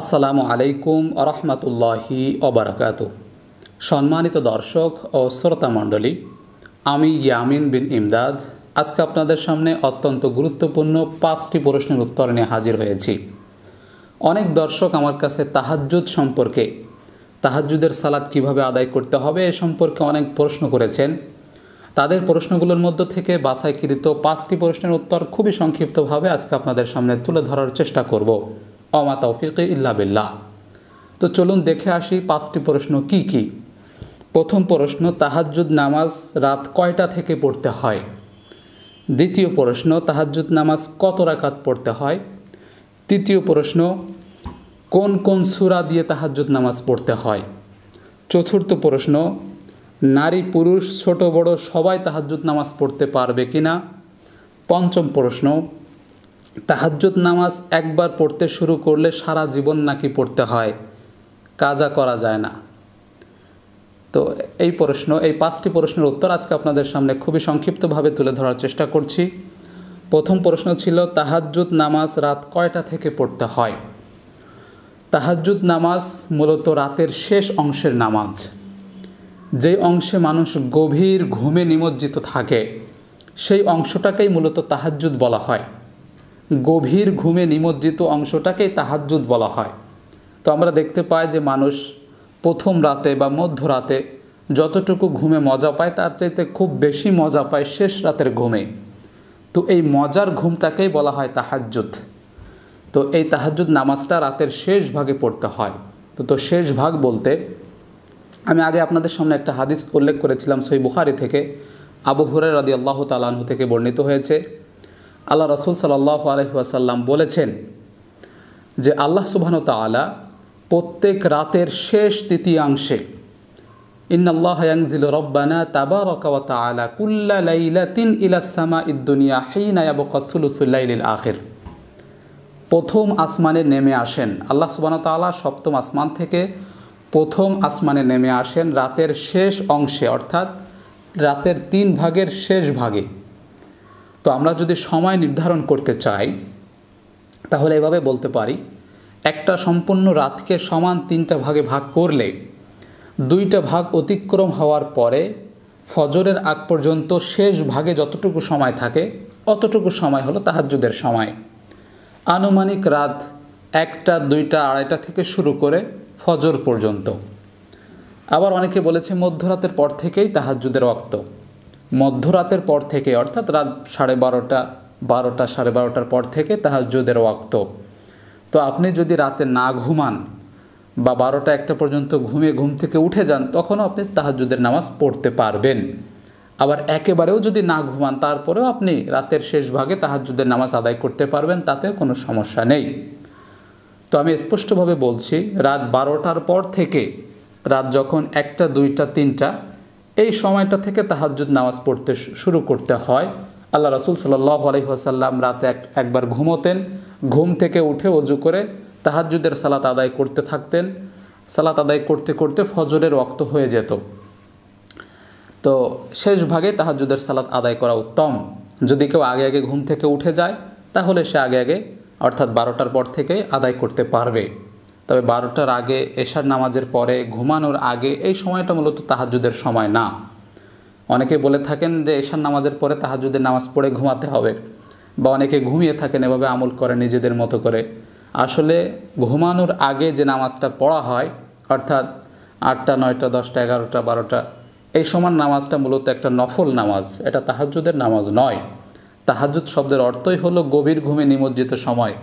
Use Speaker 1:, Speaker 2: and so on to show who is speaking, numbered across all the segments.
Speaker 1: আসসালামু আলাইকুম আরহামতুল্লাহি অবরাকাত সম্মানিত দর্শক ও শ্রোতা মণ্ডলী আমি ইয়ামিন বিন ইমদাদ আজকে আপনাদের সামনে অত্যন্ত গুরুত্বপূর্ণ পাঁচটি প্রশ্নের উত্তর নিয়ে হাজির হয়েছি অনেক দর্শক আমার কাছে তাহাজ্জুদ সম্পর্কে তাহাজ্জুদের সালাদ কিভাবে আদায় করতে হবে এ সম্পর্কে অনেক প্রশ্ন করেছেন তাদের প্রশ্নগুলোর মধ্য থেকে বাসায়কৃত পাঁচটি প্রশ্নের উত্তর খুবই সংক্ষিপ্তভাবে আজকে আপনাদের সামনে তুলে ধরার চেষ্টা করব অমা তৌফিক ইল্লা বিল্লাহ তো চলুন দেখে আসি পাঁচটি প্রশ্ন কি কি প্রথম প্রশ্ন তাহাজ্জুদ নামাজ রাত কয়টা থেকে পড়তে হয় দ্বিতীয় প্রশ্ন তাহাজ্জুদ নামাজ কত রাকাত পড়তে হয় তৃতীয় প্রশ্ন কোন কোন সুরা দিয়ে তাহাজ্জুদ নামাজ পড়তে হয় চতুর্থ প্রশ্ন নারী পুরুষ ছোট বড় সবাই তাহাজ্জুদ নামাজ পড়তে পারবে কি না পঞ্চম প্রশ্ন তাহাজ্জুদ নামাজ একবার পড়তে শুরু করলে সারা জীবন নাকি পড়তে হয় কাজা করা যায় না তো এই প্রশ্ন এই পাঁচটি প্রশ্নের উত্তর আজকে আপনাদের সামনে খুবই সংক্ষিপ্তভাবে তুলে ধরার চেষ্টা করছি প্রথম প্রশ্ন ছিল তাহাজ্জুদ নামাজ রাত কয়টা থেকে পড়তে হয় তাহাজ্জুদ নামাজ মূলত রাতের শেষ অংশের নামাজ যে অংশে মানুষ গভীর ঘুমে নিমজ্জিত থাকে সেই অংশটাকেই মূলত তাহাজ্জুদ বলা হয় গভীর ঘুমে নিমজ্জিত অংশটাকেই তাহাজ্জুদ বলা হয় তো আমরা দেখতে পাই যে মানুষ প্রথম রাতে বা মধ্যরাতে যতটুকু ঘুমে মজা পায় তার চাইতে খুব বেশি মজা পায় শেষ রাতের ঘুমে তো এই মজার ঘুমটাকেই বলা হয় তাহাজ্জুদ তো এই তাহাজুদ নামাজটা রাতের শেষ ভাগে পড়তে হয় তো তো শেষ ভাগ বলতে আমি আগে আপনাদের সামনে একটা হাদিস উল্লেখ করেছিলাম সই বুখারি থেকে আবু হুরের রাদি আল্লাহ তালাহু থেকে বর্ণিত হয়েছে আল্লাহ রসুল সাল্লাহ আলহিহাসাল্লাম বলেছেন যে আল্লাহ সুবহান আলা প্রত্যেক রাতের শেষ তৃতীয়াংশে ইন্নাল্লাহয়াংজিল রব্বানা তাবারকাওয়া আলা কুল্লা লাইলা তিন ইলাসামা ইদ্দুনিয়া হিনায়াব কসুলুসুল্লাইলিল আখের প্রথম আসমানে নেমে আসেন আল্লাহ সুবান তালা সপ্তম আসমান থেকে প্রথম আসমানে নেমে আসেন রাতের শেষ অংশে অর্থাৎ রাতের তিন ভাগের শেষ ভাগে তো আমরা যদি সময় নির্ধারণ করতে চাই তাহলে এভাবে বলতে পারি একটা সম্পূর্ণ রাতকে সমান তিনটা ভাগে ভাগ করলে দুইটা ভাগ অতিক্রম হওয়ার পরে ফজরের আগ পর্যন্ত শেষ ভাগে যতটুকু সময় থাকে অতটুকু সময় হলো তাহাজুদের সময় আনুমানিক রাত একটা দুইটা আড়াইটা থেকে শুরু করে ফজর পর্যন্ত আবার অনেকে বলেছে মধ্যরাতের পর থেকেই তাহাজুদের অক্ত মধ্যরাতের পর থেকে অর্থাৎ রাত সাড়ে বারোটা বারোটা সাড়ে বারোটার পর থেকে তাহাজুদের ওয়াক্ত তো আপনি যদি রাতে না ঘুমান বা বারোটা একটা পর্যন্ত ঘুমে ঘুম থেকে উঠে যান তখনও আপনি তাহাজুদের নামাজ পড়তে পারবেন আবার একেবারেও যদি না ঘুমান তারপরেও আপনি রাতের শেষ ভাগে তাহাজুদের নামাজ আদায় করতে পারবেন তাতে কোনো সমস্যা নেই তো আমি স্পষ্টভাবে বলছি রাত বারোটার পর থেকে রাত যখন একটা দুইটা তিনটা এই সময়টা থেকে তাহাজুদ নামাজ পড়তে শুরু করতে হয় আল্লাহ রাসুল সাল্লাহ আলহিহাসাল্লাম রাতে এক একবার ঘুমোতেন ঘুম থেকে উঠে অজু করে তাহাজুদের সালাত আদায় করতে থাকতেন সালাত আদায় করতে করতে ফজরের রক্ত হয়ে যেত তো শেষ ভাগে তাহাজুদের সালাত আদায় করা উত্তম যদি কেউ আগে আগে ঘুম থেকে উঠে যায় তাহলে সে আগে আগে অর্থাৎ বারোটার পর থেকে আদায় করতে পারবে তবে বারোটার আগে এশার নামাজের পরে ঘুমানোর আগে এই সময়টা মূলত তাহাজুদের সময় না অনেকে বলে থাকেন যে এশার নামাজের পরে তাহাজুদের নামাজ পড়ে ঘুমাতে হবে বা অনেকে ঘুমিয়ে থাকেন এভাবে আমল করে নিজেদের মতো করে আসলে ঘুমানোর আগে যে নামাজটা পড়া হয় অর্থাৎ আটটা নয়টা দশটা এগারোটা বারোটা এই সমান নামাজটা মূলত একটা নফল নামাজ এটা তাহাজুদের নামাজ নয় তাহাজুদ শব্দের অর্থই হলো গভীর ঘুমে নিমজ্জিত সময়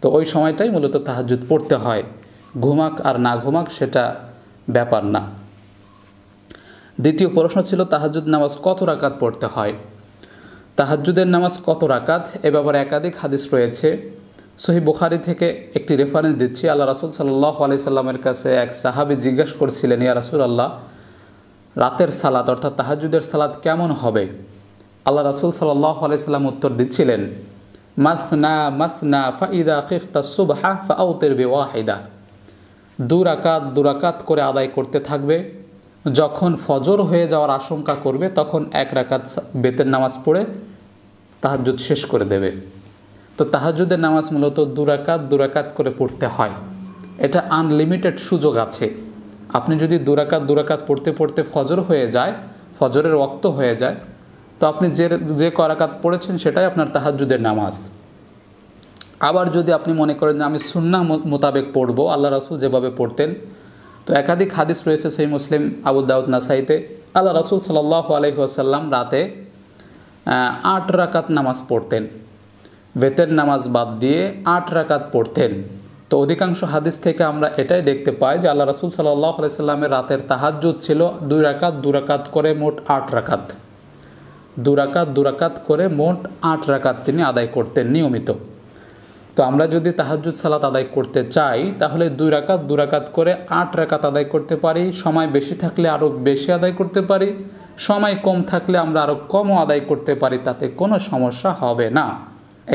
Speaker 1: তো ওই সময়টাই মূলত তাহাজুদ পড়তে হয় ঘুমাক আর না ঘুমাক সেটা ব্যাপার না দ্বিতীয় প্রশ্ন ছিল তাহাজুদ নামাজ কত রাকাত পড়তে হয় তাহাজুদের নামাজ কত রাকাত এ ব্যাপারে একাধিক হাদিস রয়েছে সহি বুখারি থেকে একটি রেফারেন্স দিচ্ছি আল্লাহ রাসুল সাল্লাহ আলি সাল্লামের কাছে এক সাহাবি জিজ্ঞেস করছিলেন ইয়া রাসুল আল্লাহ রাতের সালাদ অর্থাৎ তাহাজুদের সালাদ কেমন হবে আল্লাহ রাসুল সাল্লাহ আলি সাল্লাম উত্তর দিচ্ছিলেন মাসনা মাসনা ফাইদা খিফতা সুবহা ফাউতের বেওয়াহিদা দুরাকাত দুরাকাত করে আদায় করতে থাকবে যখন ফজর হয়ে যাওয়ার আশঙ্কা করবে তখন এক রাকাত বেতের নামাজ পড়ে তাহাজুদ শেষ করে দেবে তো তাহাজুদের নামাজ মূলত দুরাকাত দুরাকাত করে পড়তে হয় এটা আনলিমিটেড সুযোগ আছে আপনি যদি দুরাকাত দুরাকাত পড়তে পড়তে ফজর হয়ে যায় ফজরের রক্ত হয়ে যায় তো আপনি যে যে করাকাত পড়েছেন সেটাই আপনার তাহাজুদের নামাজ আবার যদি আপনি মনে করেন যে আমি সুন্না মোতাবেক পড়বো আল্লাহ রাসুল যেভাবে পড়তেন তো একাধিক হাদিস রয়েছে সেই মুসলিম দাউদ নাসাইতে আল্লাহ রাসুল সাল্লাহ আলহিহাসাল্লাম রাতে আট রাকাত নামাজ পড়তেন বেতের নামাজ বাদ দিয়ে আট রাকাত পড়তেন তো অধিকাংশ হাদিস থেকে আমরা এটাই দেখতে পাই যে আল্লাহ রাসুল সাল্লাহ আলাইসাল্লামের রাতের তাহাজ্জুদ ছিল দুই রাকাত দু রাকাত করে মোট আট রাকাত দুরাকাত দুরাকাত করে মোট আট রাকাত তিনি আদায় করতেন নিয়মিত তো আমরা যদি তাহাজুদ সালাত আদায় করতে চাই তাহলে দুই রাকাত দু রাকাত করে আট রাকাত আদায় করতে পারি সময় বেশি থাকলে আরও বেশি আদায় করতে পারি সময় কম থাকলে আমরা আরও কমও আদায় করতে পারি তাতে কোনো সমস্যা হবে না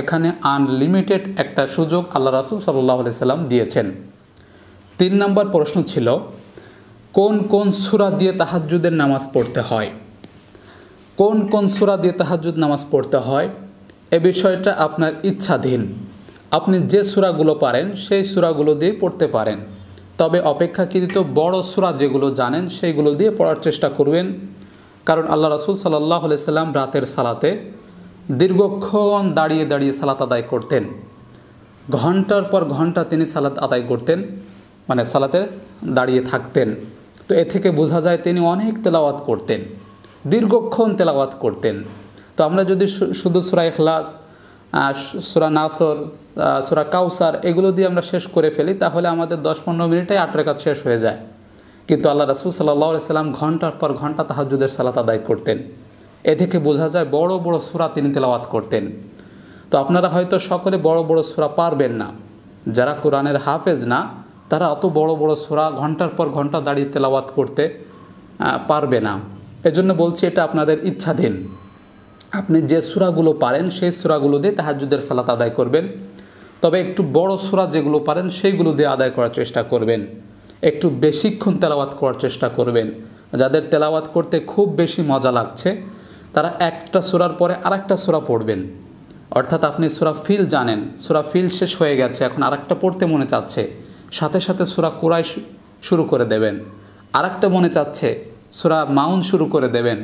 Speaker 1: এখানে আনলিমিটেড একটা সুযোগ আল্লাহ রাসুল সাল্লাহ সাল্লাম দিয়েছেন তিন নম্বর প্রশ্ন ছিল কোন কোন সুরা দিয়ে তাহাজুদের নামাজ পড়তে হয় কোন কোন সুরা দিয়ে তাহাজুদ নামাজ পড়তে হয় এ বিষয়টা আপনার ইচ্ছাধীন আপনি যে সুরাগুলো পারেন সেই সুরাগুলো দিয়ে পড়তে পারেন তবে অপেক্ষাকৃত বড় সুরা যেগুলো জানেন সেইগুলো দিয়ে পড়ার চেষ্টা করবেন কারণ আল্লাহ রসুল সাল্লাহ সাল্লাম রাতের সালাতে দীর্ঘক্ষণ দাঁড়িয়ে দাঁড়িয়ে সালাত আদায় করতেন ঘন্টার পর ঘন্টা তিনি সালাত আদায় করতেন মানে সালাতে দাঁড়িয়ে থাকতেন তো এ থেকে বোঝা যায় তিনি অনেক তেলাওয়াত করতেন দীর্ঘক্ষণ তেলাওয়াত করতেন তো আমরা যদি শুধু সুরা এখলাস সুরা নাসর সুরা কাউসার এগুলো দিয়ে আমরা শেষ করে ফেলি তাহলে আমাদের দশ পনেরো মিনিটে আট রেখাত শেষ হয়ে যায় কিন্তু আল্লাহ রাসুল সাল্লা সাল্লাম ঘন্টার পর ঘন্টা তাহাজুদের সালাত আদায় করতেন এ থেকে বোঝা যায় বড় বড় সুরা তিনি তেলাওয়াত করতেন তো আপনারা হয়তো সকলে বড় বড় সুরা পারবেন না যারা কোরআনের হাফেজ না তারা অত বড় বড় সুরা ঘন্টার পর ঘন্টা দাঁড়িয়ে তেলাওয়াত করতে পারবে না এজন্য বলছি এটা আপনাদের ইচ্ছাধীন আপনি যে সুরাগুলো পারেন সেই সুরাগুলো দিয়ে তাহাজুদের সালাত আদায় করবেন তবে একটু বড় সুরা যেগুলো পারেন সেইগুলো দিয়ে আদায় করার চেষ্টা করবেন একটু বেশিক্ষণ তেলাওয়াত করার চেষ্টা করবেন যাদের তেলাওয়াত করতে খুব বেশি মজা লাগছে তারা একটা সুরার পরে আরেকটা সুরা পড়বেন অর্থাৎ আপনি সুরা ফিল জানেন সুরা ফিল শেষ হয়ে গেছে এখন আরেকটা পড়তে মনে চাচ্ছে সাথে সাথে সুরা কুরাই শুরু করে দেবেন আরেকটা মনে চাচ্ছে সুরা মাউন শুরু করে দেবেন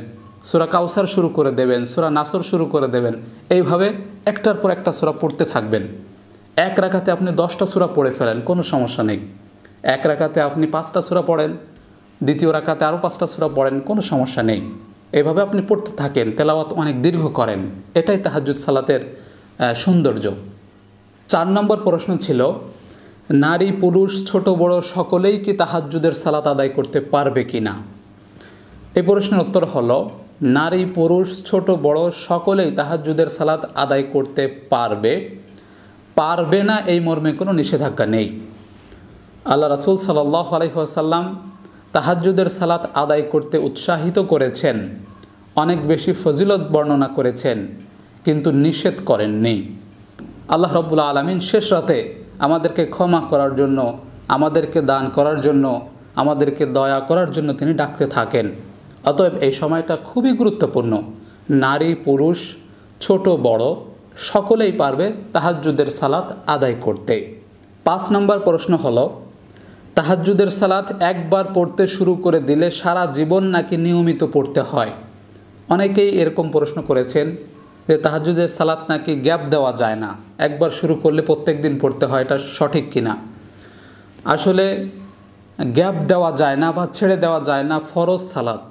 Speaker 1: সুরা কাউসার শুরু করে দেবেন সুরা নাসর শুরু করে দেবেন এইভাবে একটার পর একটা সুরা পড়তে থাকবেন এক রাখাতে আপনি দশটা সুরা পড়ে ফেলেন কোনো সমস্যা নেই এক রাখাতে আপনি পাঁচটা সুরা পড়েন দ্বিতীয় রাখাতে আরও পাঁচটা সুরা পড়েন কোনো সমস্যা নেই এভাবে আপনি পড়তে থাকেন তেলাওয়াত অনেক দীর্ঘ করেন এটাই তাহাজুদ সালাতের সৌন্দর্য চার নম্বর প্রশ্ন ছিল নারী পুরুষ ছোট বড় সকলেই কি তাহাজুদের সালাত আদায় করতে পারবে কি না এই প্রশ্নের উত্তর হলো নারী পুরুষ ছোট বড় সকলেই তাহাজুদের সালাত আদায় করতে পারবে পারবে না এই মর্মে কোনো নিষেধাজ্ঞা নেই আল্লাহ রাসুল সাল্লাহ আলহিহাসাল্লাম তাহাজুদের সালাত আদায় করতে উৎসাহিত করেছেন অনেক বেশি ফজিলত বর্ণনা করেছেন কিন্তু নিষেধ করেননি আল্লাহ রবুল্লা আলমিন শেষ রাতে আমাদেরকে ক্ষমা করার জন্য আমাদেরকে দান করার জন্য আমাদেরকে দয়া করার জন্য তিনি ডাকতে থাকেন অতএব এই সময়টা খুবই গুরুত্বপূর্ণ নারী পুরুষ ছোট বড় সকলেই পারবে তাহাজুদের সালাত আদায় করতে পাঁচ নম্বর প্রশ্ন হল তাহাজুদের সালাত একবার পড়তে শুরু করে দিলে সারা জীবন নাকি নিয়মিত পড়তে হয় অনেকেই এরকম প্রশ্ন করেছেন যে তাহাজুদের সালাত নাকি গ্যাপ দেওয়া যায় না একবার শুরু করলে প্রত্যেক দিন পড়তে হয় এটা সঠিক কিনা আসলে গ্যাপ দেওয়া যায় না বা ছেড়ে দেওয়া যায় না ফরজ সালাত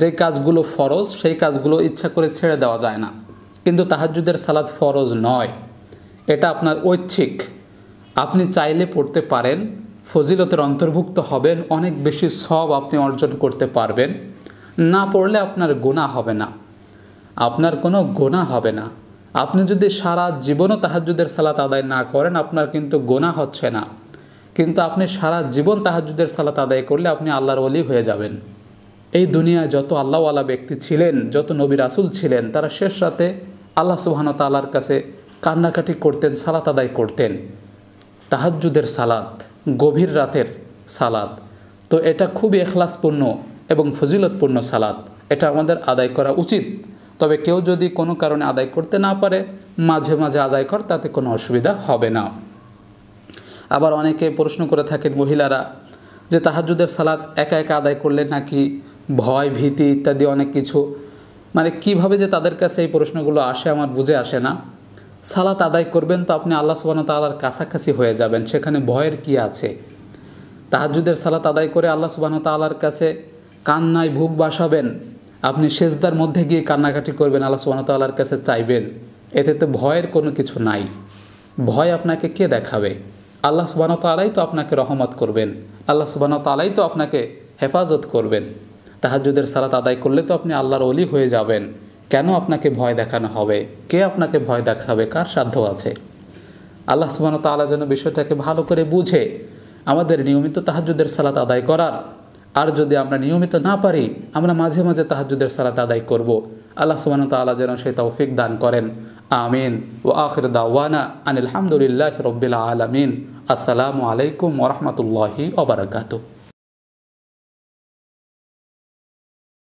Speaker 1: যে কাজগুলো ফরজ সেই কাজগুলো ইচ্ছা করে ছেড়ে দেওয়া যায় না কিন্তু তাহাজুদের সালাদ ফরজ নয় এটা আপনার ঐচ্ছিক আপনি চাইলে পড়তে পারেন ফজিলতের অন্তর্ভুক্ত হবেন অনেক বেশি সব আপনি অর্জন করতে পারবেন না পড়লে আপনার গোনা হবে না আপনার কোনো গোনা হবে না আপনি যদি সারা জীবনও তাহাজুদের সালাত আদায় না করেন আপনার কিন্তু গোনা হচ্ছে না কিন্তু আপনি সারা জীবন তাহাজুদের সালাত আদায় করলে আপনি আল্লাহর অলি হয়ে যাবেন এই দুনিয়ায় যত আল্লাহওয়ালা ব্যক্তি ছিলেন যত নবী রাসুল ছিলেন তারা শেষ রাতে আল্লাহ সুবাহান তাল্লার কাছে কান্নাকাটি করতেন সালাত আদায় করতেন তাহাজ্জুদের সালাত গভীর রাতের সালাত তো এটা খুবই এখলাসপূর্ণ এবং ফজিলতপূর্ণ সালাত এটা আমাদের আদায় করা উচিত তবে কেউ যদি কোনো কারণে আদায় করতে না পারে মাঝে মাঝে আদায় কর তাতে কোনো অসুবিধা হবে না আবার অনেকে প্রশ্ন করে থাকেন মহিলারা যে তাহাজুদের সালাত একা একা আদায় করলে নাকি ভয় ভীতি ইত্যাদি অনেক কিছু মানে কিভাবে যে তাদের কাছে এই প্রশ্নগুলো আসে আমার বুঝে আসে না সালাত আদায় করবেন তো আপনি আল্লাহ সুবান তালার কাছাকাছি হয়ে যাবেন সেখানে ভয়ের কি আছে তাহাজুদের সালাত আদায় করে আল্লাহ সুবাহ তালার কাছে কান্নায় ভুক বাসাবেন আপনি সেজদার মধ্যে গিয়ে কান্নাকাটি করবেন আল্লাহ সুবাহ তাল্লার কাছে চাইবেন এতে তো ভয়ের কোনো কিছু নাই ভয় আপনাকে কে দেখাবে আল্লাহ সুবাহ তালাই তো আপনাকে রহমত করবেন আল্লাহ সুবাহ তালাই তো আপনাকে হেফাজত করবেন তাহাজুদের সালাত আদায় করলে তো আপনি আল্লাহর অলি হয়ে যাবেন কেন আপনাকে ভয় দেখানো হবে কে আপনাকে ভয় দেখাবে কার সাধ্য আছে আল্লাহ সুবাহ তাল্লাহ যেন বিষয়টাকে ভালো করে বুঝে আমাদের নিয়মিত তাহাজুদের সালাত আদায় করার আর যদি আমরা নিয়মিত না পারি আমরা মাঝে মাঝে তাহাজুদের সালাত আদায় করব আল্লাহ সুবাহ তাল্লাহ যেন সে তৌফিক দান করেন আমিন ও আখির দাওয়ানা আনিলহামদুলিল্লাহ রবিল্লা আলমিন আসসালামু আলাইকুম ওরহমতুল্লাহি ওবরাকাতু